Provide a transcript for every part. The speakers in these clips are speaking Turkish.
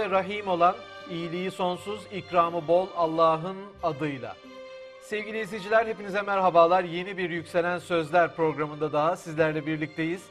ve Rahim olan iyiliği sonsuz, ikramı bol Allah'ın adıyla. Sevgili izleyiciler hepinize merhabalar. Yeni bir Yükselen Sözler programında daha sizlerle birlikteyiz.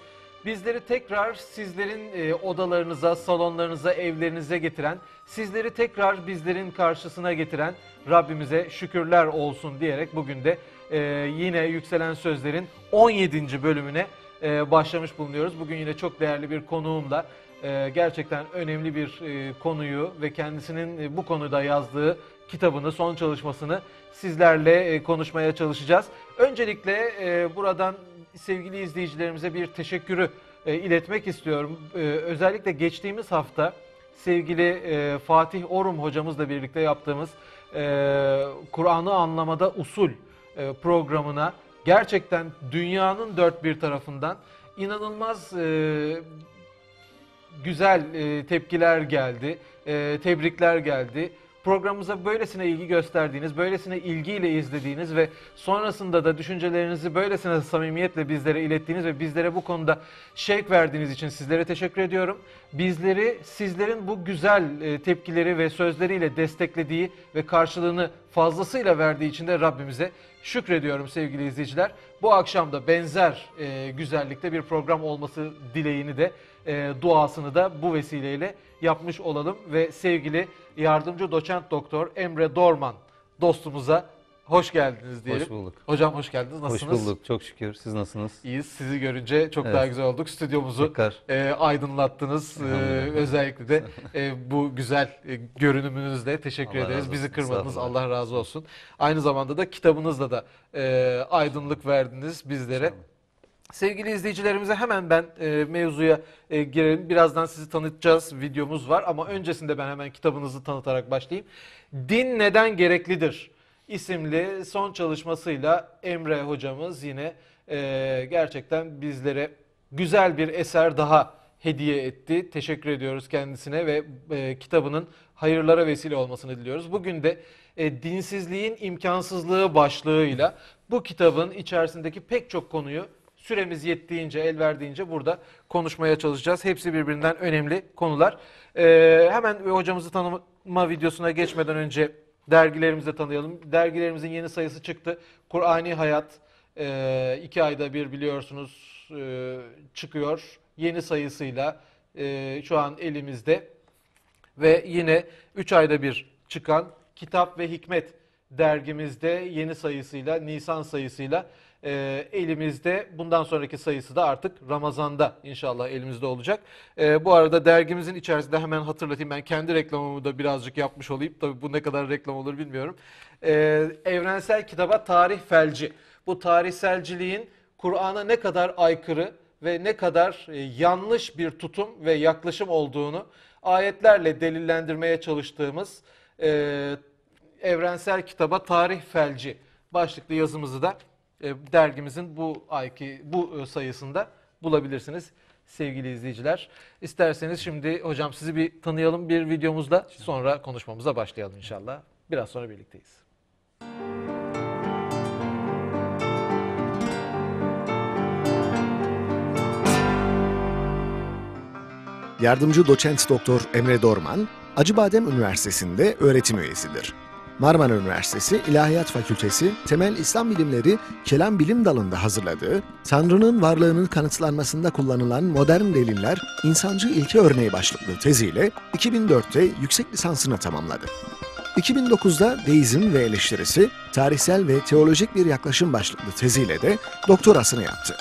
Bizleri tekrar sizlerin e, odalarınıza, salonlarınıza, evlerinize getiren, sizleri tekrar bizlerin karşısına getiren Rabbimize şükürler olsun diyerek bugün de e, yine Yükselen Sözler'in 17. bölümüne e, başlamış bulunuyoruz. Bugün yine çok değerli bir konuğumla e, gerçekten önemli bir e, konuyu ve kendisinin e, bu konuda yazdığı kitabını, son çalışmasını sizlerle e, konuşmaya çalışacağız. Öncelikle e, buradan sevgili izleyicilerimize bir teşekkürü e, iletmek istiyorum. E, özellikle geçtiğimiz hafta sevgili e, Fatih Orum hocamızla birlikte yaptığımız e, Kur'an'ı anlamada usul e, programına gerçekten dünyanın dört bir tarafından inanılmaz e, güzel e, tepkiler geldi, e, tebrikler geldi. Programımıza böylesine ilgi gösterdiğiniz, böylesine ilgiyle izlediğiniz ve sonrasında da düşüncelerinizi böylesine samimiyetle bizlere ilettiğiniz ve bizlere bu konuda şevk verdiğiniz için sizlere teşekkür ediyorum. Bizleri sizlerin bu güzel e, tepkileri ve sözleriyle desteklediği ve karşılığını fazlasıyla verdiği için de Rabbimize şükrediyorum sevgili izleyiciler. Bu akşam da benzer e, güzellikte bir program olması dileğini de e, duasını da bu vesileyle yapmış olalım ve sevgili yardımcı doçent doktor Emre Dorman dostumuza Hoş geldiniz diyelim. Hoş bulduk. Hocam hoş geldiniz. Nasılsınız? Hoş bulduk. Çok şükür. Siz nasılsınız? İyiyiz. Sizi görünce çok evet. daha güzel olduk. Stüdyomuzu e, aydınlattınız. E, özellikle de e, bu güzel e, görünümünüzle teşekkür Allah ederiz. Bizi kırmadınız. Allah razı olsun. Aynı zamanda da kitabınızla da e, aydınlık verdiniz bizlere. Sevgili izleyicilerimize hemen ben e, mevzuya e, girelim. Birazdan sizi tanıtacağız. Videomuz var ama öncesinde ben hemen kitabınızı tanıtarak başlayayım. Din neden gereklidir? isimli son çalışmasıyla Emre hocamız yine e, gerçekten bizlere güzel bir eser daha hediye etti. Teşekkür ediyoruz kendisine ve e, kitabının hayırlara vesile olmasını diliyoruz. Bugün de e, dinsizliğin imkansızlığı başlığıyla bu kitabın içerisindeki pek çok konuyu süremiz yettiğince, el verdiğince burada konuşmaya çalışacağız. Hepsi birbirinden önemli konular. E, hemen hocamızı tanıma videosuna geçmeden önce dergilerimizi tanıyalım. Dergilerimizin yeni sayısı çıktı. Kur'ani Hayat e, iki ayda bir biliyorsunuz e, çıkıyor. Yeni sayısıyla e, şu an elimizde. Ve yine üç ayda bir çıkan Kitap ve Hikmet dergimizde yeni sayısıyla, Nisan sayısıyla e, elimizde. Bundan sonraki sayısı da artık Ramazan'da inşallah elimizde olacak. E, bu arada dergimizin içerisinde hemen hatırlatayım ben kendi reklamımı da birazcık yapmış olayım. tabi bu ne kadar reklam olur bilmiyorum. E, evrensel kitaba tarih felci. Bu tarihselciliğin Kur'an'a ne kadar aykırı ve ne kadar e, yanlış bir tutum ve yaklaşım olduğunu ayetlerle delillendirmeye çalıştığımız e, evrensel kitaba tarih felci başlıklı yazımızı da e, dergimizin bu ayki bu e, sayısında bulabilirsiniz sevgili izleyiciler. İsterseniz şimdi hocam sizi bir tanıyalım bir videomuzda sonra konuşmamıza başlayalım inşallah. Biraz sonra birlikteyiz. Yardımcı doçent doktor Emre Dorman, Acıbadem Üniversitesi'nde öğretim üyesidir. Marmara Üniversitesi İlahiyat Fakültesi Temel İslam Bilimleri Kelam Bilim Dalı'nda hazırladığı Tanrı'nın varlığının kanıtlanmasında kullanılan modern deliller insancı ilke örneği başlıklı teziyle 2004'te yüksek lisansını tamamladı. 2009'da Deizm ve Eleştirisi, Tarihsel ve Teolojik Bir Yaklaşım başlıklı teziyle de doktorasını yaptı.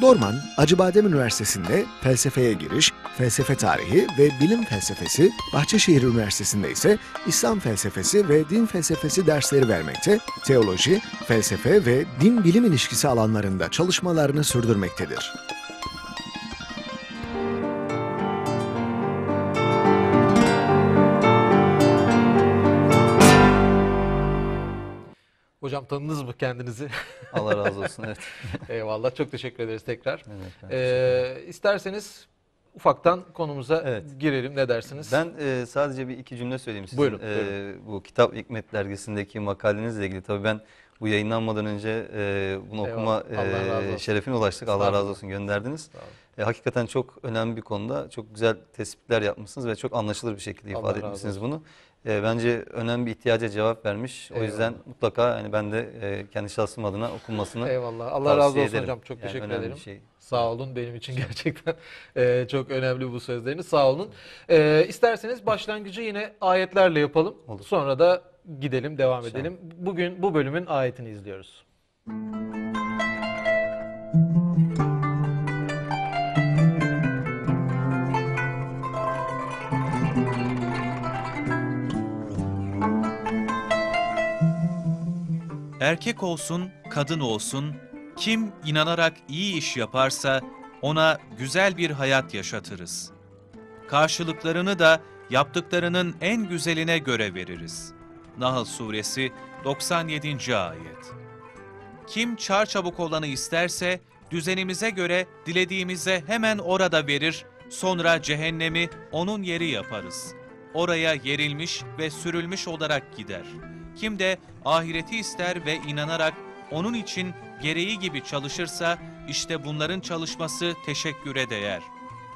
Dorman, Acıbadem Üniversitesi'nde felsefeye giriş, felsefe tarihi ve bilim felsefesi, Bahçeşehir Üniversitesi'nde ise İslam felsefesi ve din felsefesi dersleri vermekte, teoloji, felsefe ve din-bilim ilişkisi alanlarında çalışmalarını sürdürmektedir. Hocam tanıdınız mı kendinizi? Allah razı olsun evet. Eyvallah çok teşekkür ederiz tekrar. Evet, ee, isterseniz ufaktan konumuza evet. girelim ne dersiniz? Ben e, sadece bir iki cümle söyleyeyim sizin. Buyurun. E, Bu Kitap Hikmet dergisindeki makalenizle ilgili tabii ben bu yayınlanmadan önce e, bunu Eyvallah. okuma e, şerefine ulaştık. Allah razı olsun gönderdiniz. E, hakikaten çok önemli bir konuda çok güzel tespitler yapmışsınız ve çok anlaşılır bir şekilde ifade Allah etmişsiniz bunu e, bence önemli bir ihtiyaca cevap vermiş. O Eyvallah. yüzden mutlaka yani ben de e, kendi şahsım adına okunmasını Eyvallah. Allah razı olsun ederim. hocam. Çok yani teşekkür ederim. Şey. Sağ olun benim için gerçekten e, çok önemli bu sözleriniz. Sağ olun. E, isterseniz başlangıcı yine ayetlerle yapalım. Olur. Sonra da gidelim devam edelim. Bugün bu bölümün ayetini izliyoruz. Müzik Erkek olsun, kadın olsun, kim inanarak iyi iş yaparsa ona güzel bir hayat yaşatırız. Karşılıklarını da yaptıklarının en güzeline göre veririz. Nahl Suresi 97. Ayet Kim çarçabuk olanı isterse, düzenimize göre dilediğimize hemen orada verir, sonra cehennemi onun yeri yaparız. Oraya yerilmiş ve sürülmüş olarak gider.'' Kim de ahireti ister ve inanarak onun için gereği gibi çalışırsa işte bunların çalışması teşekküre değer.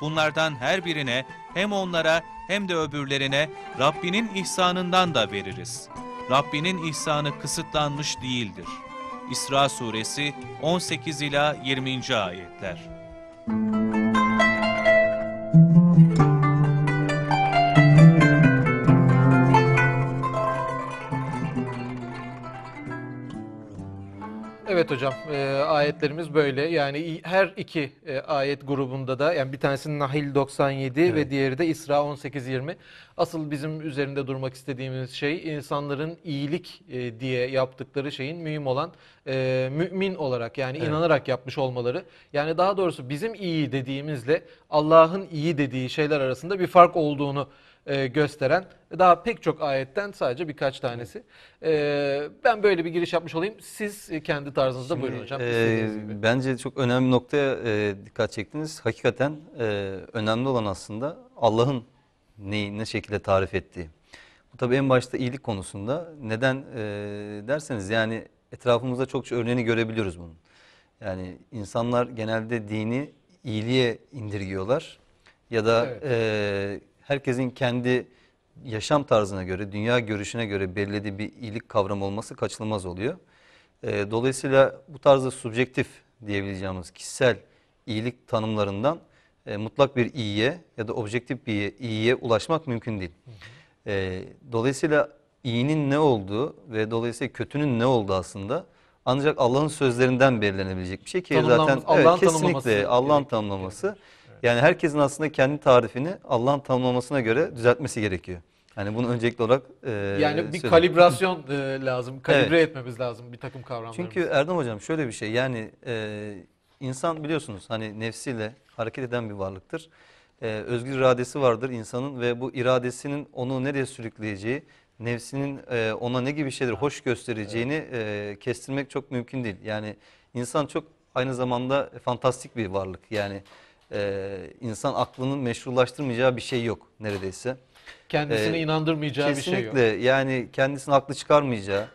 Bunlardan her birine hem onlara hem de öbürlerine Rabbinin ihsanından da veririz. Rabbinin ihsanı kısıtlanmış değildir. İsra suresi 18 ila 20. ayetler. Müzik Evet hocam e, ayetlerimiz böyle yani her iki e, ayet grubunda da yani bir tanesi Nahil 97 evet. ve diğeri de İsra 18-20. Asıl bizim üzerinde durmak istediğimiz şey insanların iyilik e, diye yaptıkları şeyin mühim olan e, mümin olarak yani evet. inanarak yapmış olmaları. Yani daha doğrusu bizim iyi dediğimizle Allah'ın iyi dediği şeyler arasında bir fark olduğunu e, gösteren daha pek çok ayetten sadece birkaç tanesi. E, ben böyle bir giriş yapmış olayım. Siz kendi tarzınızda Şimdi, buyurun hocam. E, bence çok önemli noktaya e, dikkat çektiniz. Hakikaten önemli olan aslında Allah'ın neyi ne şekilde tarif ettiği. Bu tabii en başta iyilik konusunda. Neden derseniz yani etrafımızda çokça örneğini görebiliyoruz bunun. Yani insanlar genelde dini iyiliğe indirgiyorlar ya da evet. e, herkesin kendi yaşam tarzına göre, dünya görüşüne göre belirlediği bir iyilik kavramı olması kaçınılmaz oluyor. E, dolayısıyla bu tarzda subjektif diyebileceğimiz kişisel iyilik tanımlarından e, mutlak bir iyiye ya da objektif bir iyiye ulaşmak mümkün değil. E, dolayısıyla iyinin ne olduğu ve dolayısıyla kötünün ne olduğu aslında ancak Allah'ın sözlerinden belirlenebilecek bir şey ki zaten evet, kesinlikle Allah'ın tanımlaması yani herkesin aslında kendi tarifini Allah'ın tanımlamasına göre düzeltmesi gerekiyor. Yani bunu öncelikli olarak e, Yani bir söyleyeyim. kalibrasyon e, lazım, kalibre evet. etmemiz lazım bir takım kavramları. Çünkü Erdem Hocam şöyle bir şey yani e, insan biliyorsunuz hani nefsiyle hareket eden bir varlıktır. E, özgür iradesi vardır insanın ve bu iradesinin onu nereye sürükleyeceği, nefsinin e, ona ne gibi şeyler hoş göstereceğini evet. e, kestirmek çok mümkün değil. Yani insan çok aynı zamanda fantastik bir varlık yani e, insan aklının meşrulaştırmayacağı bir şey yok neredeyse. Kendisini ee, inandırmayacağı bir şey yok. Kesinlikle yani kendisini aklı çıkarmayacağı,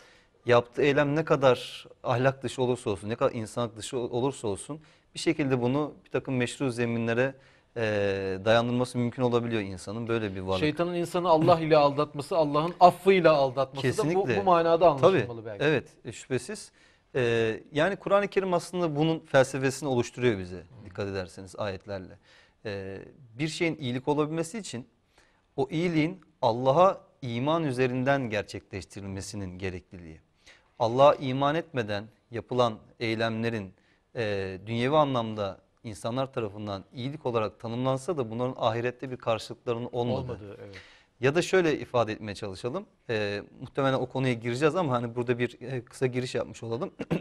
yaptığı eylem ne kadar ahlak dışı olursa olsun, ne kadar insan dışı olursa olsun bir şekilde bunu bir takım meşru zeminlere e, dayandırması mümkün olabiliyor insanın böyle bir varlık. Şeytanın insanı Allah ile aldatması, Allah'ın affıyla aldatması Kesinlikle. da bu, bu manada anlaşılmalı Tabii, belki. Evet e, şüphesiz. Ee, yani Kur'an-ı Kerim aslında bunun felsefesini oluşturuyor bize dikkat ederseniz ayetlerle. Ee, bir şeyin iyilik olabilmesi için o iyiliğin Allah'a iman üzerinden gerçekleştirilmesinin gerekliliği. Allah'a iman etmeden yapılan eylemlerin e, dünyevi anlamda insanlar tarafından iyilik olarak tanımlansa da bunların ahirette bir karşılıklarının olmadığı. Olmadı, evet. Ya da şöyle ifade etmeye çalışalım. E, muhtemelen o konuya gireceğiz ama hani burada bir e, kısa giriş yapmış olalım.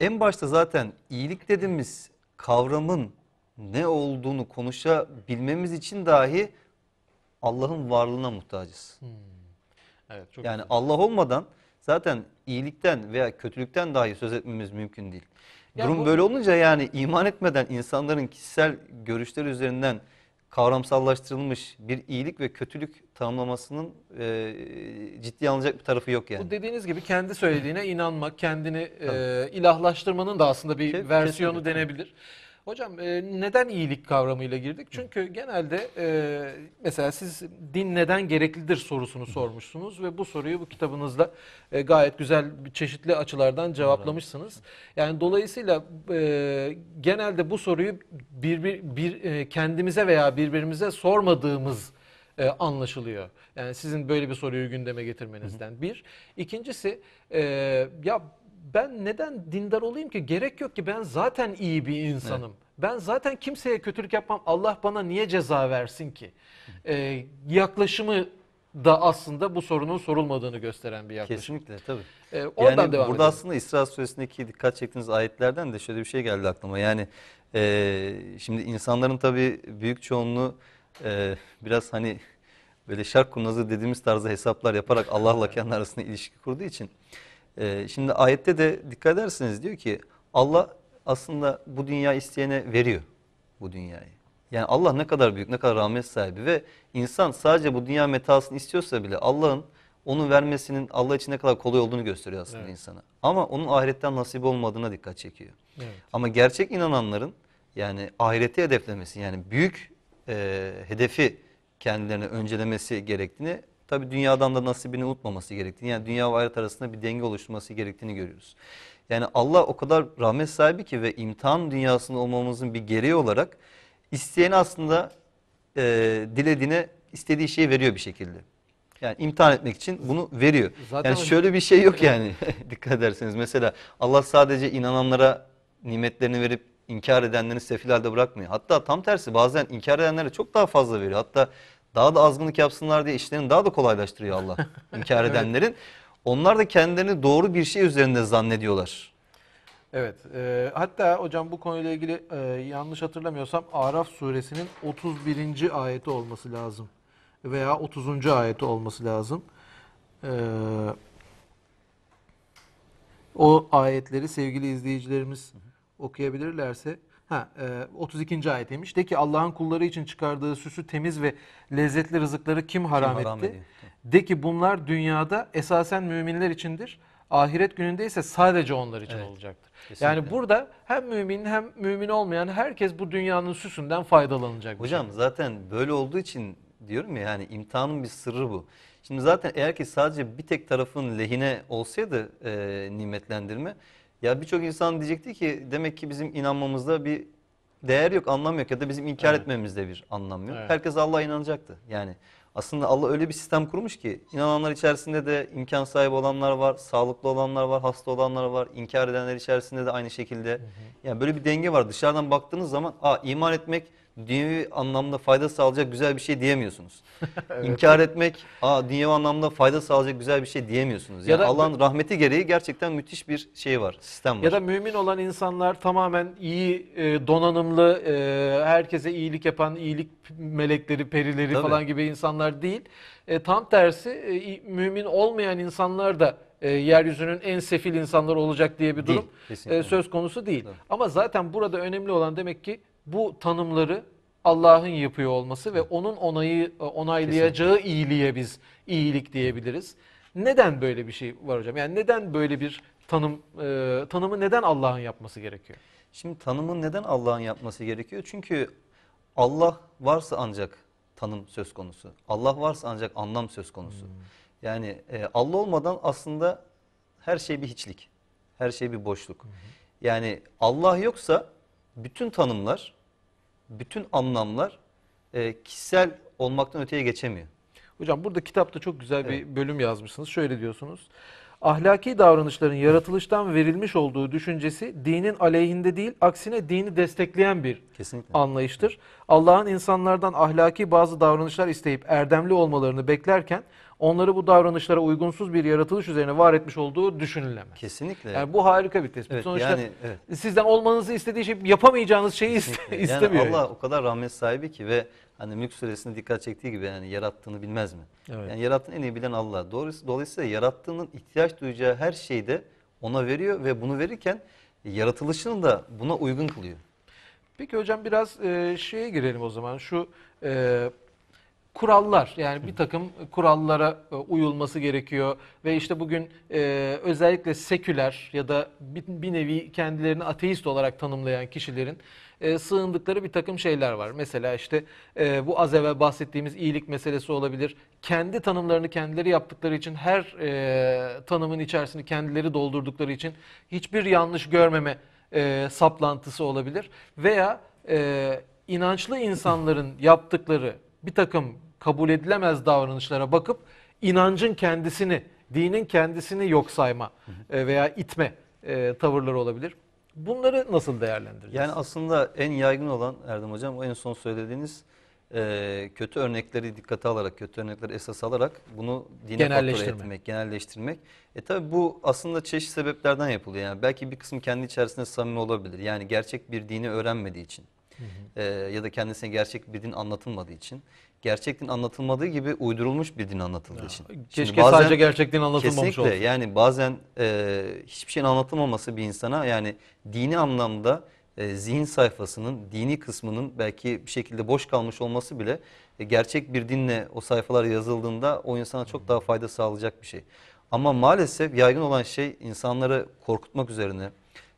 en başta zaten iyilik dediğimiz kavramın ne olduğunu konuşabilmemiz için dahi Allah'ın varlığına muhtacız. Hmm. Evet, çok yani güzel. Allah olmadan zaten iyilikten veya kötülükten dahi söz etmemiz mümkün değil. Ya Durum bu... böyle olunca yani iman etmeden insanların kişisel görüşler üzerinden kavramsallaştırılmış bir iyilik ve kötülük tanımlamasının e, ciddi alınacak bir tarafı yok yani. Bu dediğiniz gibi kendi söylediğine inanmak, kendini e, ilahlaştırmanın da aslında bir Ke versiyonu kesinlikle. denebilir. Hocam e, neden iyilik kavramıyla girdik? Çünkü genelde e, mesela siz din neden gereklidir sorusunu sormuşsunuz ve bu soruyu bu kitabınızla e, gayet güzel çeşitli açılardan cevaplamışsınız. Yani dolayısıyla e, genelde bu soruyu bir, bir, bir e, kendimize veya birbirimize sormadığımız e, anlaşılıyor. Yani sizin böyle bir soruyu gündeme getirmenizden bir. İkincisi e, ya ben neden dindar olayım ki? Gerek yok ki ben zaten iyi bir insanım. Evet. Ben zaten kimseye kötülük yapmam. Allah bana niye ceza versin ki? Ee, yaklaşımı da aslında bu sorunun sorulmadığını gösteren bir yaklaşım. Kesinlikle tabii. Ee, oradan yani devam burada edelim. aslında İsra suresindeki dikkat çektiğiniz ayetlerden de şöyle bir şey geldi aklıma. Yani e, şimdi insanların tabii büyük çoğunluğu e, biraz hani böyle şark kurnazı dediğimiz tarzda hesaplar yaparak Allah'la kendi arasında ilişki kurduğu için e, şimdi ayette de dikkat edersiniz diyor ki Allah aslında bu dünya isteyene veriyor bu dünyayı. Yani Allah ne kadar büyük, ne kadar rahmet sahibi ve insan sadece bu dünya metasını istiyorsa bile Allah'ın onu vermesinin Allah için ne kadar kolay olduğunu gösteriyor aslında evet. insana. Ama onun ahiretten nasip olmadığına dikkat çekiyor. Evet. Ama gerçek inananların yani ahireti hedeflemesi yani büyük e, hedefi kendilerine öncelemesi gerektiğini Tabii dünyadan da nasibini unutmaması gerektiğini yani dünya ve ahiret arasında bir denge oluşturması gerektiğini görüyoruz. Yani Allah o kadar rahmet sahibi ki ve imtihan dünyasında olmamızın bir gereği olarak isteyen aslında e, dilediğine istediği şeyi veriyor bir şekilde. Yani imtihan etmek için bunu veriyor. Zaten yani şöyle bir şey yok yani dikkat ederseniz. Mesela Allah sadece inananlara nimetlerini verip inkar edenlerini sefil halde bırakmıyor. Hatta tam tersi bazen inkar edenlere çok daha fazla veriyor. Hatta daha da azgınlık yapsınlar diye işlerini daha da kolaylaştırıyor Allah inkar edenlerin. evet. Onlar da kendilerini doğru bir şey üzerinde zannediyorlar. Evet. E, hatta hocam bu konuyla ilgili e, yanlış hatırlamıyorsam Araf suresinin 31. ayeti olması lazım. Veya 30. ayeti olması lazım. E, o ayetleri sevgili izleyicilerimiz okuyabilirlerse Ha, 32. ayet demiş. De ki Allah'ın kulları için çıkardığı süsü temiz ve lezzetli rızıkları kim haram, kim haram etti? Ediyor. De ki bunlar dünyada esasen müminler içindir. Ahiret gününde ise sadece onlar için evet, olacaktır. Kesinlikle. Yani burada hem mümin hem mümin olmayan herkes bu dünyanın süsünden faydalanacak. Hocam şey. zaten böyle olduğu için diyorum ya yani imtihanın bir sırrı bu. Şimdi zaten eğer ki sadece bir tek tarafın lehine olsaydı e, nimetlendirme ya birçok insan diyecekti ki demek ki bizim inanmamızda bir değer yok, anlam yok ya da bizim inkar evet. etmemizde bir anlam yok. Evet. Herkes Allah'a inanacaktı. Yani aslında Allah öyle bir sistem kurmuş ki inananlar içerisinde de imkan sahibi olanlar var, sağlıklı olanlar var, hasta olanlar var, inkar edenler içerisinde de aynı şekilde. Hı hı. Yani böyle bir denge var. Dışarıdan baktığınız zaman, "Aa iman etmek dünyevi anlamda fayda sağlayacak güzel bir şey diyemiyorsunuz. evet. İnkar etmek, aa dünyevi anlamda fayda sağlayacak güzel bir şey diyemiyorsunuz. Yani ya Allah'ın rahmeti gereği gerçekten müthiş bir şey var, sistem var. Ya da mümin olan insanlar tamamen iyi, e, donanımlı, e, herkese iyilik yapan, iyilik melekleri, perileri Tabii. falan gibi insanlar değil. E, tam tersi mümin olmayan insanlar da e, yeryüzünün en sefil insanları olacak diye bir durum değil, e, söz konusu değil. Tabii. Ama zaten burada önemli olan demek ki bu tanımları Allah'ın yapıyor olması ve onun onayı e, onaylayacağı Kesinlikle. iyiliğe biz iyilik diyebiliriz. Neden böyle bir şey var hocam? Yani neden böyle bir tanım e, tanımı neden Allah'ın yapması gerekiyor? Şimdi tanımı neden Allah'ın yapması gerekiyor? Çünkü Allah varsa ancak tanım söz konusu. Allah varsa ancak anlam söz konusu. Hmm. Yani e, Allah olmadan aslında her şey bir hiçlik. Her şey bir boşluk. Hmm. Yani Allah yoksa bütün tanımlar bütün anlamlar e, kişisel olmaktan öteye geçemiyor. Hocam burada kitapta çok güzel evet. bir bölüm yazmışsınız. Şöyle diyorsunuz. Ahlaki davranışların yaratılıştan verilmiş olduğu düşüncesi dinin aleyhinde değil aksine dini destekleyen bir Kesinlikle. anlayıştır. Allah'ın insanlardan ahlaki bazı davranışlar isteyip erdemli olmalarını beklerken onları bu davranışlara uygunsuz bir yaratılış üzerine var etmiş olduğu düşünülemez. Kesinlikle. Yani bu harika bir tespit. Evet, Sonuçta yani, evet. sizden olmanızı istediği şey yapamayacağınız şeyi istemiyor. Yani Allah o kadar rahmet sahibi ki ve hani mülk suresinde dikkat çektiği gibi yani yarattığını bilmez mi? Evet. Yani yarattığını en iyi bilen Allah. Doğrusu, dolayısıyla yarattığının ihtiyaç duyacağı her şeyi de ona veriyor ve bunu verirken yaratılışını da buna uygun kılıyor. Peki hocam biraz e, şeye girelim o zaman. Şu e, kurallar yani bir takım kurallara e, uyulması gerekiyor ve işte bugün e, özellikle seküler ya da bir, bir nevi kendilerini ateist olarak tanımlayan kişilerin e, sığındıkları bir takım şeyler var. Mesela işte e, bu az evvel bahsettiğimiz iyilik meselesi olabilir. Kendi tanımlarını kendileri yaptıkları için her e, tanımın içerisini kendileri doldurdukları için hiçbir yanlış görmeme e, saplantısı olabilir veya e, inançlı insanların yaptıkları bir takım kabul edilemez davranışlara bakıp inancın kendisini, dinin kendisini yok sayma e, veya itme e, tavırları olabilir. Bunları nasıl değerlendireceğiz? Yani aslında en yaygın olan Erdem Hocam o en son söylediğiniz e, kötü örnekleri dikkate alarak, kötü örnekleri esas alarak bunu dine genelleştirmek. etmek, genelleştirmek. E tabi bu aslında çeşitli sebeplerden yapılıyor. Yani belki bir kısım kendi içerisinde samimi olabilir. Yani gerçek bir dini öğrenmediği için. Hı hı. E, ya da kendisine gerçek bir din anlatılmadığı için gerçekliğin anlatılmadığı gibi uydurulmuş bir din anlatıldığı ya, için. keşke bazen, sadece gerçekliğin anlatılmamış kesinlikle, yani bazen e, hiçbir şeyin anlatılmaması bir insana yani dini anlamda e, zihin sayfasının, dini kısmının belki bir şekilde boş kalmış olması bile e, gerçek bir dinle o sayfalar yazıldığında o insana çok hmm. daha fayda sağlayacak bir şey. Ama maalesef yaygın olan şey insanları korkutmak üzerine,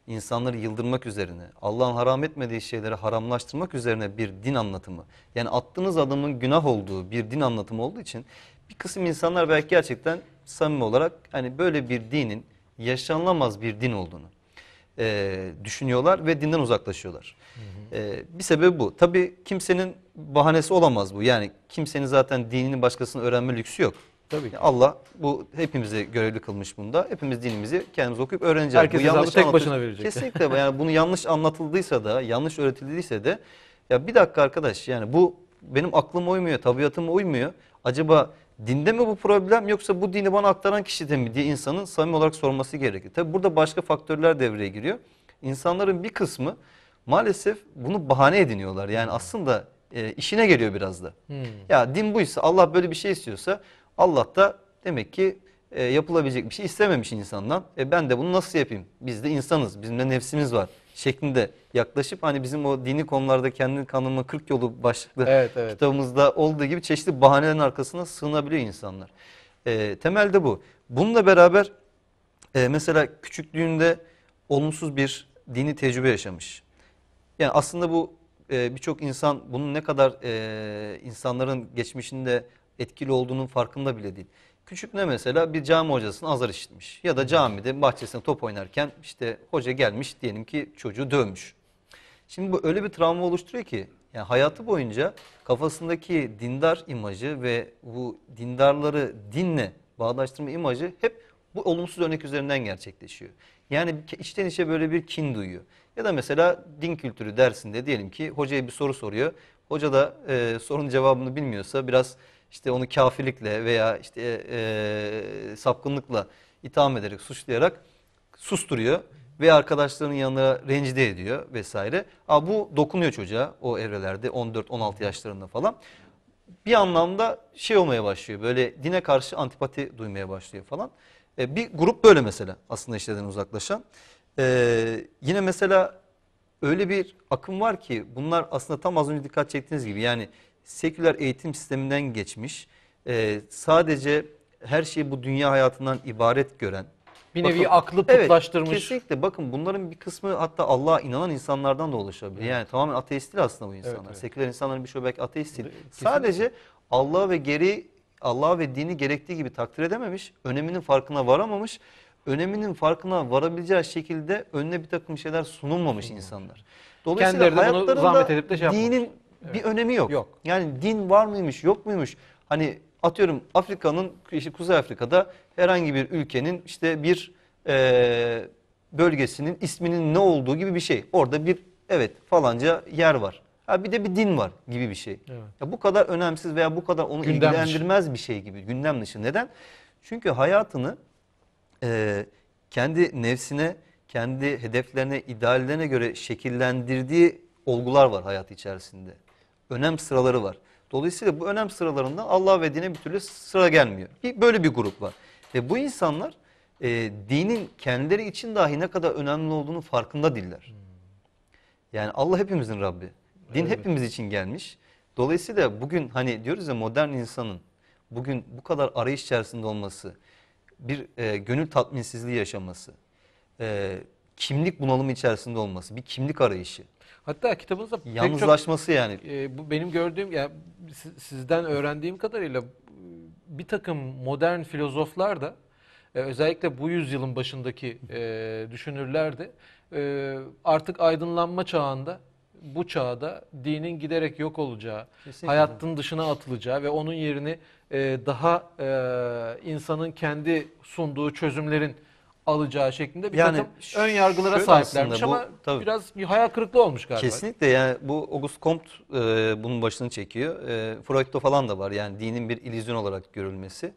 insanları yıldırmak üzerine, Allah'ın haram etmediği şeyleri haramlaştırmak üzerine bir din anlatımı. Yani attığınız adımın günah olduğu bir din anlatımı olduğu için bir kısım insanlar belki gerçekten samimi olarak hani böyle bir dinin yaşanılamaz bir din olduğunu e, düşünüyorlar ve dinden uzaklaşıyorlar. Hı hı. E, bir sebebi bu. Tabi kimsenin bahanesi olamaz bu. Yani kimsenin zaten dinini başkasının öğrenme lüksü yok. Tabii ki. Allah bu hepimizi görevli kılmış bunda. Hepimiz dinimizi kendimiz okuyup öğreneceğiz. Herkes bu yanlış tek başına verecek. Kesinlikle yani bunu yanlış anlatıldıysa da, yanlış öğretildiyse de ya bir dakika arkadaş yani bu benim aklıma uymuyor, tabiatıma uymuyor. Acaba dinde mi bu problem yoksa bu dini bana aktaran kişi de mi diye insanın samimi olarak sorması gerekir. Tabi burada başka faktörler devreye giriyor. İnsanların bir kısmı maalesef bunu bahane ediniyorlar. Yani aslında e, işine geliyor biraz da. Hmm. Ya din buysa Allah böyle bir şey istiyorsa Allah da demek ki e, yapılabilecek bir şey istememiş insandan. E ben de bunu nasıl yapayım? Biz de insanız. Bizim de nefsimiz var şeklinde yaklaşıp hani bizim o dini konularda kendini kanıma 40 yolu başlıklı evet, evet. kitabımızda olduğu gibi çeşitli bahanelerin arkasına sığınabiliyor insanlar. E, temelde bu. Bununla beraber e, mesela küçüklüğünde olumsuz bir dini tecrübe yaşamış. Yani aslında bu e, birçok insan bunun ne kadar e, insanların geçmişinde etkili olduğunun farkında bile değil. Küçük ne mesela bir cami hocasını azar işitmiş ya da camide bahçesinde top oynarken işte hoca gelmiş diyelim ki çocuğu dövmüş. Şimdi bu öyle bir travma oluşturuyor ki yani hayatı boyunca kafasındaki dindar imajı ve bu dindarları dinle bağdaştırma imajı hep bu olumsuz örnek üzerinden gerçekleşiyor. Yani içten içe böyle bir kin duyuyor. Ya da mesela din kültürü dersinde diyelim ki hocaya bir soru soruyor. Hoca da e, sorunun cevabını bilmiyorsa biraz işte onu kafirlikle veya işte e, e, sapkınlıkla itham ederek suçlayarak susturuyor ve arkadaşlarının yanına rencide ediyor vesaire. Aa, bu dokunuyor çocuğa o evrelerde 14-16 yaşlarında falan. Bir anlamda şey olmaya başlıyor böyle dine karşı antipati duymaya başlıyor falan. E, bir grup böyle mesela aslında işlerden uzaklaşan. E, yine mesela öyle bir akım var ki bunlar aslında tam az önce dikkat çektiğiniz gibi yani seküler eğitim sisteminden geçmiş, e, sadece her şeyi bu dünya hayatından ibaret gören, bir nevi bakın, aklı putlaştırmış. Evet, kesinlikle bakın bunların bir kısmı hatta Allah'a inanan insanlardan da oluşabilir. Evet. Yani tamamen ateist değil aslında bu insanlar. Evet, evet. Seküler insanların birçoğu belki ateist değil. Kesinlikle. Sadece Allah ve geri Allah ve dini gerektiği gibi takdir edememiş, öneminin farkına varamamış, öneminin farkına varabileceği şekilde önüne bir takım şeyler sunulmamış insanlar. Dolayısıyla Kendileri de bunu zahmet edip de şey dinin bir önemi yok. yok. Yani din var mıymış yok muymuş? Hani atıyorum Afrika'nın işte Kuzey Afrika'da herhangi bir ülkenin işte bir e, bölgesinin isminin ne olduğu gibi bir şey. Orada bir evet falanca yer var. Ha bir de bir din var gibi bir şey. Evet. Ya bu kadar önemsiz veya bu kadar onu gündem ilgilendirmez dışı. bir şey gibi. Gündem dışı. Neden? Çünkü hayatını e, kendi nefsine, kendi hedeflerine, ideallerine göre şekillendirdiği olgular var hayat içerisinde önem sıraları var. Dolayısıyla bu önem sıralarından Allah ve dine bir türlü sıra gelmiyor. Bir, böyle bir grup var. Ve bu insanlar e, dinin kendileri için dahi ne kadar önemli olduğunu farkında diller. Yani Allah hepimizin Rabbi. Din evet. hepimiz için gelmiş. Dolayısıyla bugün hani diyoruz ya modern insanın bugün bu kadar arayış içerisinde olması, bir e, gönül tatminsizliği yaşaması, e, kimlik bunalımı içerisinde olması, bir kimlik arayışı. Hatta kitabınızda yalnızlaşması çok, yani. E, bu benim gördüğüm ya yani sizden öğrendiğim kadarıyla bir takım modern filozoflar da e, özellikle bu yüzyılın başındaki e, düşünürler de e, artık aydınlanma çağında bu çağda dinin giderek yok olacağı, Kesinlikle. hayatın dışına atılacağı ve onun yerini e, daha e, insanın kendi sunduğu çözümlerin alacağı şeklinde bir yani takım ön yargılara sahiplermiş bu, ama tabii, biraz bir hayal kırıklığı olmuş galiba. Kesinlikle yani bu August Comte e, bunun başını çekiyor. E, Freud'da falan da var yani dinin bir ilizyon olarak görülmesi.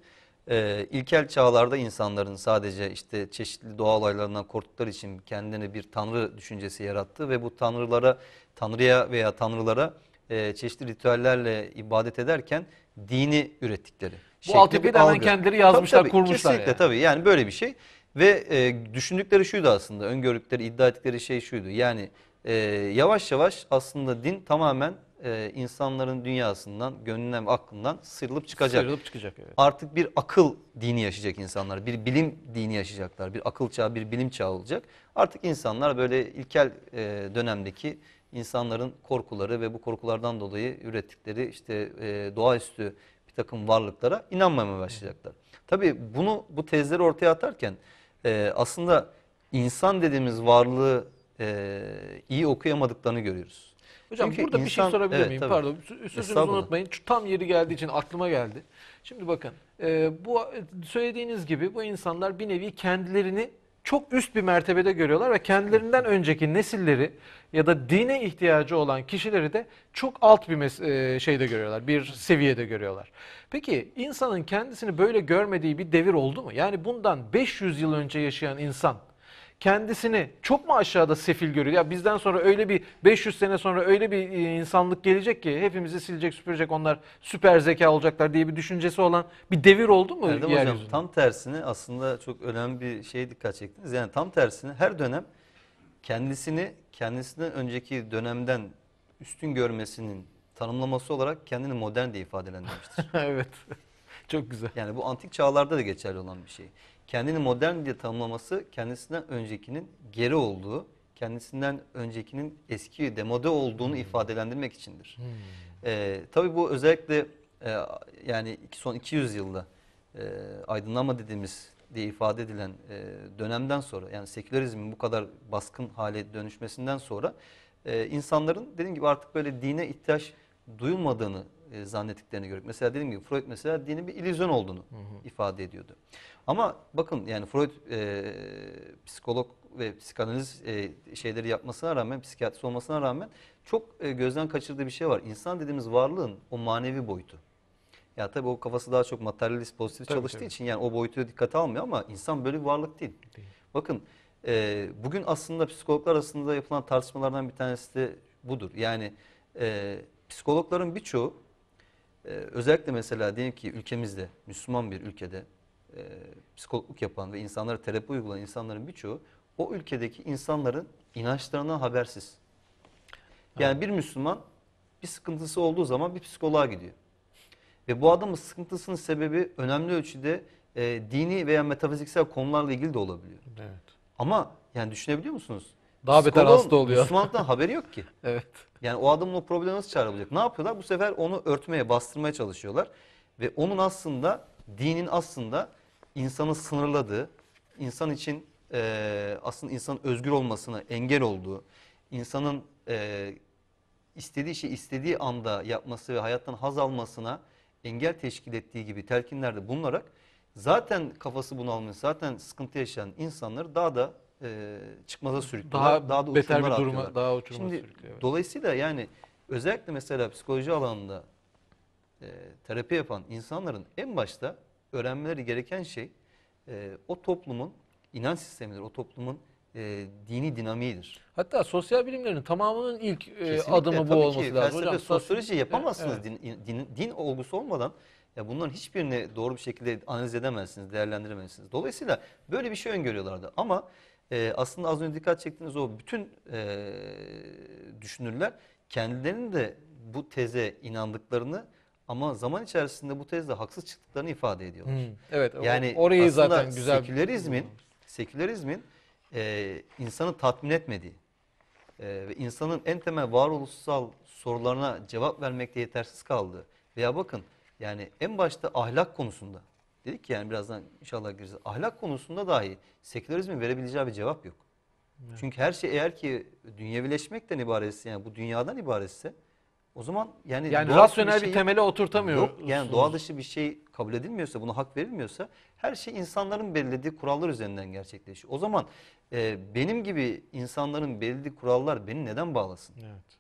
E, ilkel çağlarda insanların sadece işte çeşitli doğal olaylarından korktukları için kendine bir tanrı düşüncesi yarattı ve bu tanrılara, tanrıya veya tanrılara e, çeşitli ritüellerle ibadet ederken dini ürettikleri. Bu altyapıyı da hemen kendileri yazmışlar, tabii, tabii, kurmuşlar. Kesinlikle yani. tabii yani böyle bir şey. Ve e, düşündükleri şuydu aslında, öngördükleri, iddia ettikleri şey şuydu. Yani e, yavaş yavaş aslında din tamamen e, insanların dünyasından, gönlünden aklından sıyrılıp çıkacak. Sıyrılıp çıkacak evet. Artık bir akıl dini yaşayacak insanlar. Bir bilim dini yaşayacaklar. Bir akıl çağı, bir bilim çağı olacak. Artık insanlar böyle ilkel e, dönemdeki insanların korkuları ve bu korkulardan dolayı ürettikleri işte e, doğaüstü bir takım varlıklara inanmamaya başlayacaklar. Tabii bunu bu tezleri ortaya atarken e, aslında insan dediğimiz varlığı e, iyi okuyamadıklarını görüyoruz. Hocam Çünkü burada insan, bir şey sorabilir evet, miyim? Tabii. Pardon sözünüzü unutmayın. Tam yeri geldiği için aklıma geldi. Şimdi bakın e, bu söylediğiniz gibi bu insanlar bir nevi kendilerini çok üst bir mertebede görüyorlar ve kendilerinden önceki nesilleri ya da dine ihtiyacı olan kişileri de çok alt bir mes e, şeyde görüyorlar, bir seviyede görüyorlar. Peki insanın kendisini böyle görmediği bir devir oldu mu? Yani bundan 500 yıl önce yaşayan insan kendisini çok mu aşağıda sefil görüyor? Ya bizden sonra öyle bir 500 sene sonra öyle bir e, insanlık gelecek ki hepimizi silecek süpürecek onlar süper zeka olacaklar diye bir düşüncesi olan bir devir oldu mu? Erdem hocam tam tersini aslında çok önemli bir şey dikkat çektiniz. Yani tam tersini her dönem kendisini kendisinden önceki dönemden üstün görmesinin tanımlaması olarak kendini modern diye ifadelendirmiştir. evet. Çok güzel. Yani bu antik çağlarda da geçerli olan bir şey kendini modern diye tanımlaması kendisinden öncekinin geri olduğu, kendisinden öncekinin eski demode olduğunu hmm. ifadelendirmek içindir. Hmm. Ee, tabii bu özellikle e, yani son 200 yılda e, aydınlanma dediğimiz diye ifade edilen e, dönemden sonra yani sekülerizmin bu kadar baskın hale dönüşmesinden sonra e, insanların dediğim gibi artık böyle dine ihtiyaç duyulmadığını e, zannettiklerini görüyoruz. Mesela dediğim gibi Freud mesela dinin bir illüzyon olduğunu hı hı. ifade ediyordu. Ama bakın yani Freud e, psikolog ve psikanaliz e, şeyleri yapmasına rağmen, psikiyatrist olmasına rağmen çok e, gözden kaçırdığı bir şey var. İnsan dediğimiz varlığın o manevi boyutu. Ya tabii o kafası daha çok materyalist pozitif tabii, çalıştığı tabii. için yani o boyutu dikkate almıyor ama insan böyle bir varlık değil. değil. Bakın e, bugün aslında psikologlar arasında yapılan tartışmalardan bir tanesi de budur. Yani e, psikologların birçoğu e, özellikle mesela diyelim ki ülkemizde Müslüman bir ülkede e, psikologluk yapan ve insanlara terapi uygulayan insanların birçoğu o ülkedeki insanların inançlarına habersiz. Yani bir Müslüman bir sıkıntısı olduğu zaman bir psikoloğa gidiyor. Ve bu adamın sıkıntısının sebebi önemli ölçüde e, dini veya metafiziksel konularla ilgili de olabiliyor. Evet. Ama yani düşünebiliyor musunuz? Daha beter hasta oluyor. Müslümanlıktan haberi yok ki. Evet. Yani o adamın o problemi nasıl çağırabilecek? Ne yapıyorlar? Bu sefer onu örtmeye, bastırmaya çalışıyorlar. Ve onun aslında, dinin aslında insanı sınırladığı, insan için e, aslında insanın özgür olmasına engel olduğu, insanın e, istediği şey istediği anda yapması ve hayattan haz almasına engel teşkil ettiği gibi telkinlerde bulunarak zaten kafası bunalmış, zaten sıkıntı yaşayan insanları daha da e, çıkmaza sürüklüyor. Daha, daha da beter bir duruma, atlıyorlar. daha uçuruma Şimdi, sürüklüyor. Evet. Dolayısıyla yani özellikle mesela psikoloji alanında e, terapi yapan insanların en başta öğrenmeleri gereken şey e, o toplumun inanç sistemidir, o toplumun e, dini dinamiğidir. Hatta sosyal bilimlerin tamamının ilk e, Kesinlikle, adımı bu olması ki, lazım. Hocam, sosyoloji yapamazsınız evet. din, din, din olgusu olmadan. Ya bunların hiçbirini doğru bir şekilde analiz edemezsiniz, değerlendiremezsiniz. Dolayısıyla böyle bir şey öngörüyorlardı. Ama e, aslında az önce dikkat çektiğiniz o bütün e, düşünürler kendilerinin de bu teze inandıklarını ama zaman içerisinde bu tezde haksız çıktıklarını ifade ediyorlar. Hmm, evet. Yani orayı zaten güzel sekülerizmin hmm. sekülerizmin e, insanı tatmin etmediği e, ve insanın en temel varoluşsal sorularına cevap vermekte yetersiz kaldığı veya bakın yani en başta ahlak konusunda Dedik ki yani birazdan inşallah gireceğiz. Ahlak konusunda dahi sekülerizmin verebileceği bir cevap yok. Evet. Çünkü her şey eğer ki dünyevileşmekten ibaretse yani bu dünyadan ibaretse o zaman yani, yani rasyonel bir, bir şey temele oturtamıyor. Yok, yani doğa dışı bir şey kabul edilmiyorsa, buna hak verilmiyorsa her şey insanların belirlediği kurallar üzerinden gerçekleşiyor. O zaman e, benim gibi insanların belirlediği kurallar beni neden bağlasın? Evet.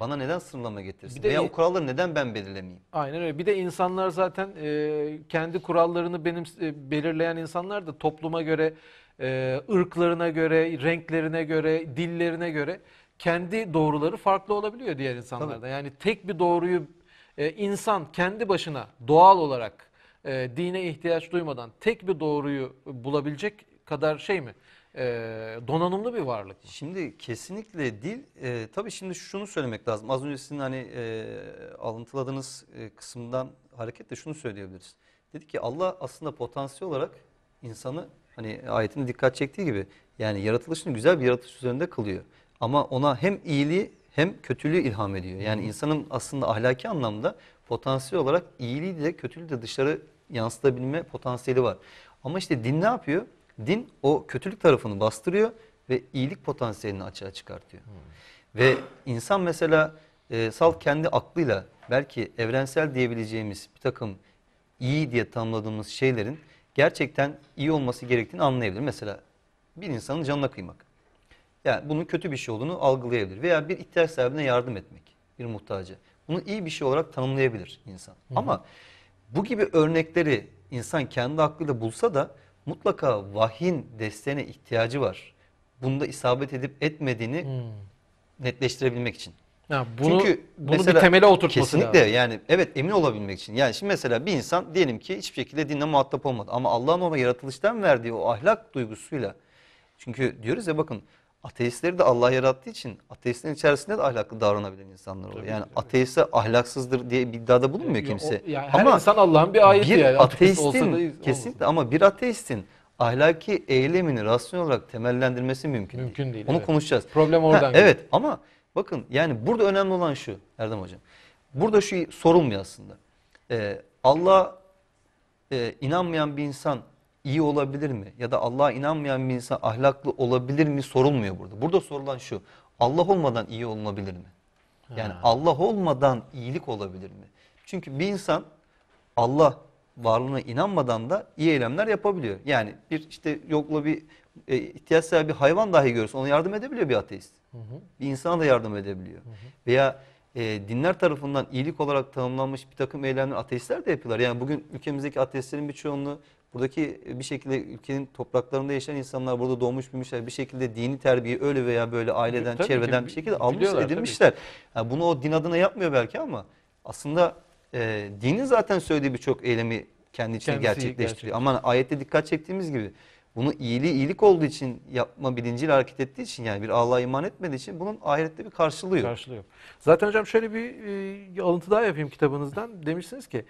Bana neden sınırlama getirsin? Bir de, Veya o kuralları neden ben belirlemeyeyim? Aynen öyle. Bir de insanlar zaten e, kendi kurallarını benim e, belirleyen insanlar da topluma göre, e, ırklarına göre, renklerine göre, dillerine göre kendi doğruları farklı olabiliyor diğer insanlarda. Tabii. Yani tek bir doğruyu e, insan kendi başına doğal olarak e, dine ihtiyaç duymadan tek bir doğruyu bulabilecek kadar şey mi? e, donanımlı bir varlık. Şimdi kesinlikle dil e, tabii şimdi şunu söylemek lazım. Az önce sizin hani e, alıntıladığınız e, kısımdan hareketle şunu söyleyebiliriz. Dedi ki Allah aslında potansiyel olarak insanı hani ayetinde dikkat çektiği gibi yani yaratılışını güzel bir yaratılış üzerinde kılıyor. Ama ona hem iyiliği hem kötülüğü ilham ediyor. Yani insanın aslında ahlaki anlamda potansiyel olarak iyiliği de kötülüğü de dışarı yansıtabilme potansiyeli var. Ama işte din ne yapıyor? din o kötülük tarafını bastırıyor ve iyilik potansiyelini açığa çıkartıyor. Hmm. Ve insan mesela e, salt kendi aklıyla belki evrensel diyebileceğimiz bir takım iyi diye tanımladığımız şeylerin gerçekten iyi olması gerektiğini anlayabilir. Mesela bir insanın canına kıymak. Yani bunun kötü bir şey olduğunu algılayabilir. Veya bir ihtiyaç sahibine yardım etmek, bir muhtaca. Bunu iyi bir şey olarak tanımlayabilir insan. Hı hı. Ama bu gibi örnekleri insan kendi aklıyla bulsa da mutlaka vahyin desteğine ihtiyacı var. Bunda isabet edip etmediğini hmm. netleştirebilmek için. Ya bunu, Çünkü bunu mesela, bir temele oturtması kesinlikle lazım. yani evet emin olabilmek için. Yani şimdi mesela bir insan diyelim ki hiçbir şekilde dinle muhatap olmadı ama Allah'ın ona yaratılıştan verdiği o ahlak duygusuyla çünkü diyoruz ya bakın ateistleri de Allah yarattığı için ateistlerin içerisinde de ahlaklı davranabilen insanlar oluyor. Tabii, yani tabii. ateiste ahlaksızdır diye bir iddiada bulunmuyor kimse. O, yani her insan Allah'ın bir ayeti bir yani. ateistin olsa da, kesinlikle ama bir ateistin ahlaki eylemini rasyonel olarak temellendirmesi mümkün, mümkün değil. değil. Onu evet. konuşacağız. Problem oradan. Ha, evet ama bakın yani burada önemli olan şu Erdem hocam. Burada şu sorulmuyor aslında. Ee, Allah e, inanmayan bir insan iyi olabilir mi? Ya da Allah'a inanmayan bir insan ahlaklı olabilir mi sorulmuyor burada. Burada sorulan şu. Allah olmadan iyi olunabilir mi? Yani ha. Allah olmadan iyilik olabilir mi? Çünkü bir insan Allah varlığına inanmadan da iyi eylemler yapabiliyor. Yani bir işte yokla bir e, ihtiyaç sahibi hayvan dahi görürse ona yardım edebiliyor bir ateist. Hı hı. Bir insana da yardım edebiliyor. Hı hı. Veya e, dinler tarafından iyilik olarak tanımlanmış bir takım eylemler ateistler de yapıyorlar. Yani bugün ülkemizdeki ateistlerin bir çoğunluğu Buradaki e, bir şekilde ülkenin topraklarında yaşayan insanlar burada doğmuş büyümüşler. Bir şekilde dini terbiye öyle veya böyle aileden, tabii çevreden ki, bir şekilde almış edilmişler. Yani bunu o din adına yapmıyor belki ama aslında e, dinin zaten söylediği birçok eylemi kendi içine Kendisi gerçekleştiriyor. Ama ayette dikkat çektiğimiz gibi bunu iyiliği iyilik olduğu için yapma bilinciyle hareket ettiği için yani bir Allah'a iman etmediği için bunun ahirette bir karşılığı yok. Karşılığı yok. Zaten hocam şöyle bir e, alıntı daha yapayım kitabınızdan. Demişsiniz ki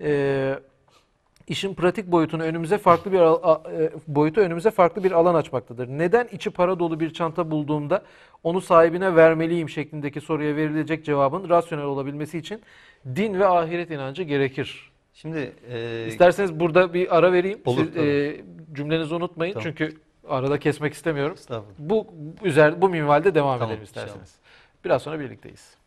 e, işin pratik boyutunu önümüze farklı bir e, boyutu önümüze farklı bir alan açmaktadır. Neden içi para dolu bir çanta bulduğumda onu sahibine vermeliyim şeklindeki soruya verilecek cevabın rasyonel olabilmesi için din ve ahiret inancı gerekir. Şimdi e... isterseniz burada bir ara vereyim. Olur, Siz, e, cümlenizi unutmayın tamam. çünkü arada kesmek istemiyorum. Bu üzer bu minvalde devam tamam, edelim isterseniz. Inşallah. Biraz sonra birlikteyiz.